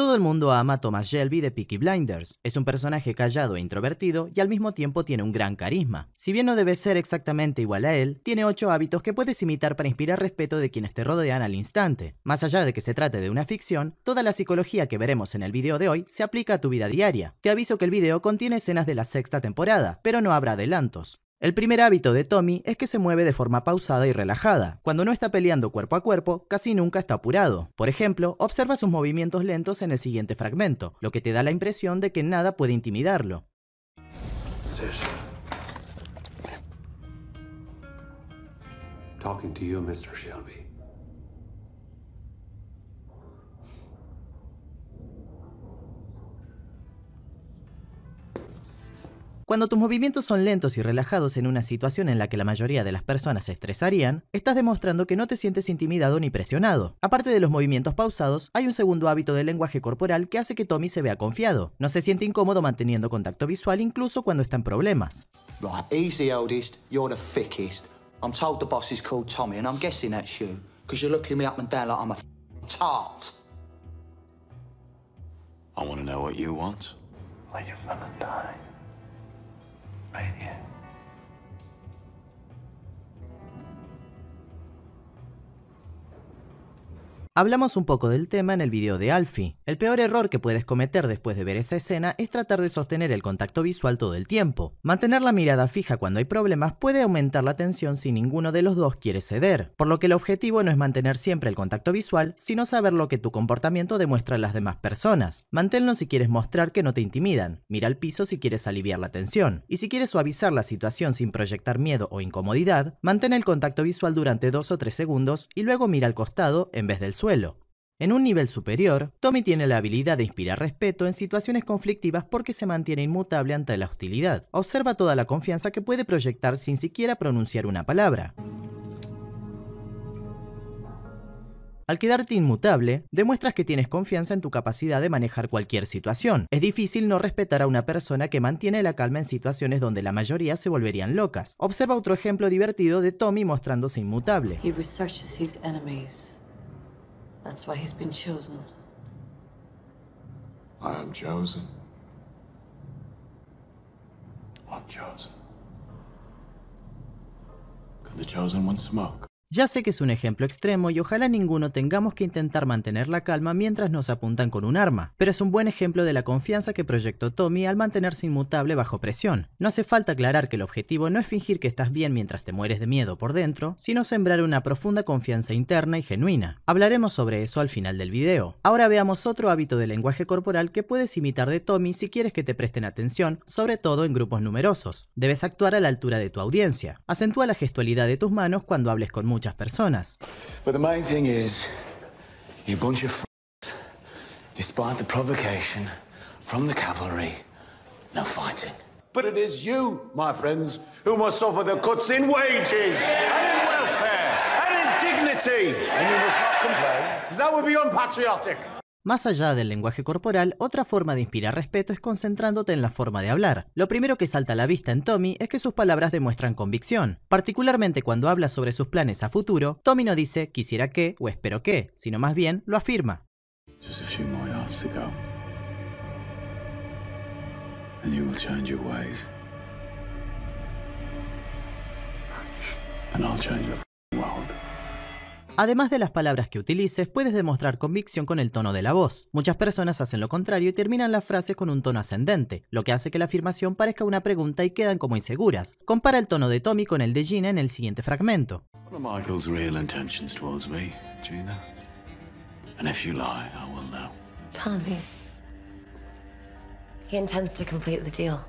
Todo el mundo ama a Thomas Shelby de Peaky Blinders. Es un personaje callado e introvertido y al mismo tiempo tiene un gran carisma. Si bien no debe ser exactamente igual a él, tiene 8 hábitos que puedes imitar para inspirar respeto de quienes te rodean al instante. Más allá de que se trate de una ficción, toda la psicología que veremos en el video de hoy se aplica a tu vida diaria. Te aviso que el video contiene escenas de la sexta temporada, pero no habrá adelantos. El primer hábito de Tommy es que se mueve de forma pausada y relajada. Cuando no está peleando cuerpo a cuerpo, casi nunca está apurado. Por ejemplo, observa sus movimientos lentos en el siguiente fragmento, lo que te da la impresión de que nada puede intimidarlo. Cuando tus movimientos son lentos y relajados en una situación en la que la mayoría de las personas se estresarían, estás demostrando que no te sientes intimidado ni presionado. Aparte de los movimientos pausados, hay un segundo hábito del lenguaje corporal que hace que Tommy se vea confiado. No se siente incómodo manteniendo contacto visual incluso cuando está en problemas. a I want to know what you want. 慢你 Hablamos un poco del tema en el video de Alfie. El peor error que puedes cometer después de ver esa escena es tratar de sostener el contacto visual todo el tiempo. Mantener la mirada fija cuando hay problemas puede aumentar la tensión si ninguno de los dos quiere ceder, por lo que el objetivo no es mantener siempre el contacto visual, sino saber lo que tu comportamiento demuestra a las demás personas. Manténlo si quieres mostrar que no te intimidan, mira al piso si quieres aliviar la tensión, y si quieres suavizar la situación sin proyectar miedo o incomodidad, mantén el contacto visual durante 2 o 3 segundos y luego mira al costado en vez del suelo. En un nivel superior, Tommy tiene la habilidad de inspirar respeto en situaciones conflictivas porque se mantiene inmutable ante la hostilidad. Observa toda la confianza que puede proyectar sin siquiera pronunciar una palabra. Al quedarte inmutable, demuestras que tienes confianza en tu capacidad de manejar cualquier situación. Es difícil no respetar a una persona que mantiene la calma en situaciones donde la mayoría se volverían locas. Observa otro ejemplo divertido de Tommy mostrándose inmutable. That's why he's been chosen. I am chosen. I'm chosen. Could the chosen one smoke? Ya sé que es un ejemplo extremo y ojalá ninguno tengamos que intentar mantener la calma mientras nos apuntan con un arma, pero es un buen ejemplo de la confianza que proyectó Tommy al mantenerse inmutable bajo presión. No hace falta aclarar que el objetivo no es fingir que estás bien mientras te mueres de miedo por dentro, sino sembrar una profunda confianza interna y genuina. Hablaremos sobre eso al final del video. Ahora veamos otro hábito de lenguaje corporal que puedes imitar de Tommy si quieres que te presten atención, sobre todo en grupos numerosos. Debes actuar a la altura de tu audiencia. Acentúa la gestualidad de tus manos cuando hables con muchos no personas. But it is you, my friends, who must suffer the cuts in wages and in welfare and in dignity. And you must not complain, because that would be unpatriotic. Más allá del lenguaje corporal, otra forma de inspirar respeto es concentrándote en la forma de hablar. Lo primero que salta a la vista en Tommy es que sus palabras demuestran convicción. Particularmente cuando habla sobre sus planes a futuro, Tommy no dice quisiera que o espero que, sino más bien lo afirma. Además de las palabras que utilices, puedes demostrar convicción con el tono de la voz. Muchas personas hacen lo contrario y terminan las frases con un tono ascendente, lo que hace que la afirmación parezca una pregunta y quedan como inseguras. Compara el tono de Tommy con el de Gina en el siguiente fragmento. Tommy. He intends to complete the deal.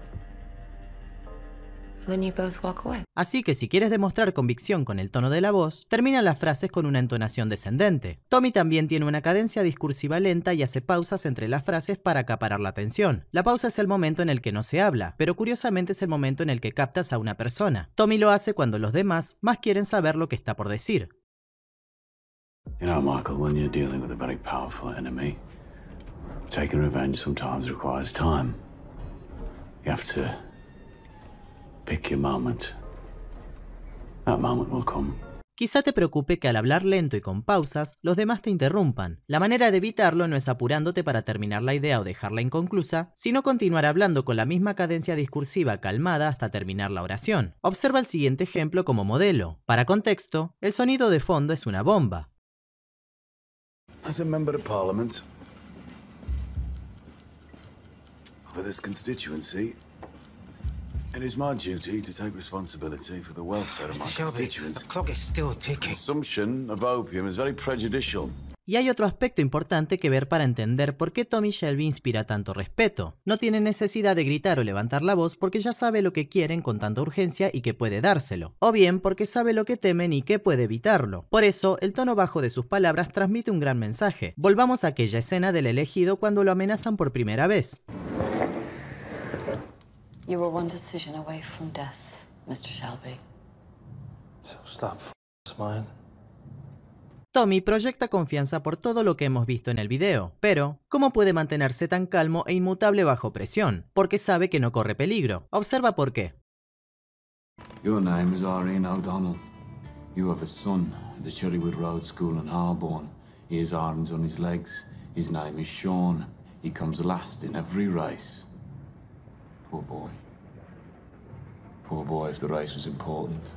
Así que si quieres demostrar convicción con el tono de la voz, termina las frases con una entonación descendente. Tommy también tiene una cadencia discursiva lenta y hace pausas entre las frases para acaparar la atención. La pausa es el momento en el que no se habla, pero curiosamente es el momento en el que captas a una persona. Tommy lo hace cuando los demás más quieren saber lo que está por decir. Quizá te preocupe que al hablar lento y con pausas, los demás te interrumpan. La manera de evitarlo no es apurándote para terminar la idea o dejarla inconclusa, sino continuar hablando con la misma cadencia discursiva calmada hasta terminar la oración. Observa el siguiente ejemplo como modelo. Para contexto, el sonido de fondo es una bomba. Y hay otro aspecto importante que ver para entender por qué Tommy Shelby inspira tanto respeto. No tiene necesidad de gritar o levantar la voz porque ya sabe lo que quieren con tanta urgencia y que puede dárselo, o bien porque sabe lo que temen y que puede evitarlo. Por eso, el tono bajo de sus palabras transmite un gran mensaje. Volvamos a aquella escena del elegido cuando lo amenazan por primera vez. You were one decision away from death, Mr. Shelby. So stop smiling. Tommy proyecta confianza por todo lo que hemos visto en el video, pero ¿cómo puede mantenerse tan calmo e inmutable bajo presión? Porque sabe que no corre peligro. Observa por qué. Your name is Irene O'Donnell. You have a son at the Sherrywood Road School in Harborne. He has arms on his legs. His name is Sean. He comes last in every race. Poor boy. poor boy if the race was important.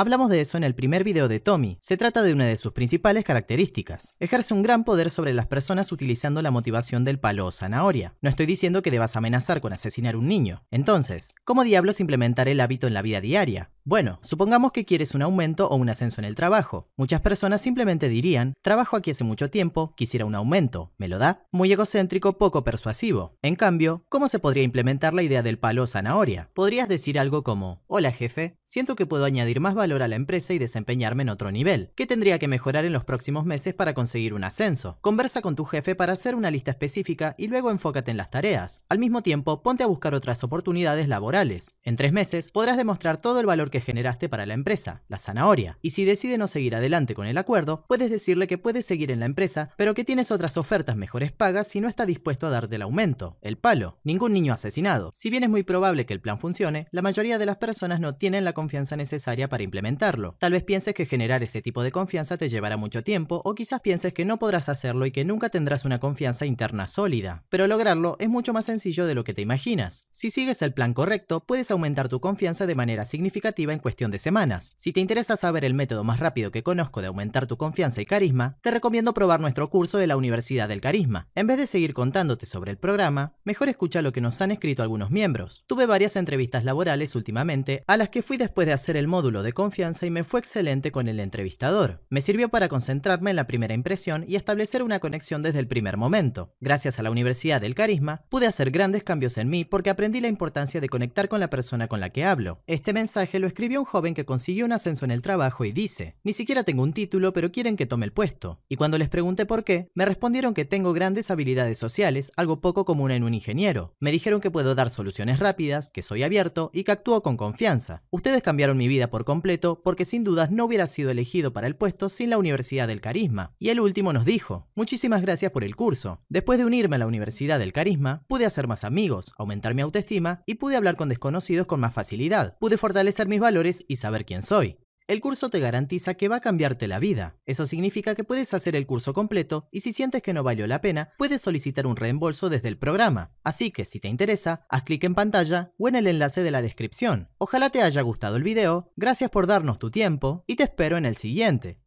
Hablamos de eso en el primer video de Tommy. Se trata de una de sus principales características. Ejerce un gran poder sobre las personas utilizando la motivación del palo o zanahoria. No estoy diciendo que debas amenazar con asesinar un niño. Entonces, ¿cómo diablos implementar el hábito en la vida diaria? Bueno, supongamos que quieres un aumento o un ascenso en el trabajo. Muchas personas simplemente dirían, trabajo aquí hace mucho tiempo, quisiera un aumento, ¿me lo da? Muy egocéntrico, poco persuasivo. En cambio, ¿cómo se podría implementar la idea del palo o zanahoria? Podrías decir algo como, hola jefe, siento que puedo añadir más valor a la empresa y desempeñarme en otro nivel, que tendría que mejorar en los próximos meses para conseguir un ascenso. Conversa con tu jefe para hacer una lista específica y luego enfócate en las tareas. Al mismo tiempo, ponte a buscar otras oportunidades laborales. En tres meses podrás demostrar todo el valor que generaste para la empresa, la zanahoria. Y si decide no seguir adelante con el acuerdo, puedes decirle que puedes seguir en la empresa, pero que tienes otras ofertas mejores pagas si no está dispuesto a darte el aumento, el palo, ningún niño asesinado. Si bien es muy probable que el plan funcione, la mayoría de las personas no tienen la confianza necesaria para implementarlo. Tal vez pienses que generar ese tipo de confianza te llevará mucho tiempo o quizás pienses que no podrás hacerlo y que nunca tendrás una confianza interna sólida, pero lograrlo es mucho más sencillo de lo que te imaginas. Si sigues el plan correcto, puedes aumentar tu confianza de manera significativa en cuestión de semanas. Si te interesa saber el método más rápido que conozco de aumentar tu confianza y carisma, te recomiendo probar nuestro curso de la Universidad del Carisma. En vez de seguir contándote sobre el programa, mejor escucha lo que nos han escrito algunos miembros. Tuve varias entrevistas laborales últimamente a las que fui después de hacer el módulo de confianza y me fue excelente con el entrevistador. Me sirvió para concentrarme en la primera impresión y establecer una conexión desde el primer momento. Gracias a la Universidad del Carisma, pude hacer grandes cambios en mí porque aprendí la importancia de conectar con la persona con la que hablo. Este mensaje lo escribió un joven que consiguió un ascenso en el trabajo y dice, ni siquiera tengo un título pero quieren que tome el puesto. Y cuando les pregunté por qué, me respondieron que tengo grandes habilidades sociales, algo poco común en un ingeniero. Me dijeron que puedo dar soluciones rápidas, que soy abierto y que actúo con confianza. Ustedes cambiaron mi vida por completo porque sin dudas no hubiera sido elegido para el puesto sin la Universidad del Carisma. Y el último nos dijo, muchísimas gracias por el curso. Después de unirme a la Universidad del Carisma, pude hacer más amigos, aumentar mi autoestima y pude hablar con desconocidos con más facilidad. Pude fortalecer mis valores y saber quién soy. El curso te garantiza que va a cambiarte la vida. Eso significa que puedes hacer el curso completo y si sientes que no valió la pena, puedes solicitar un reembolso desde el programa. Así que si te interesa, haz clic en pantalla o en el enlace de la descripción. Ojalá te haya gustado el video, gracias por darnos tu tiempo y te espero en el siguiente.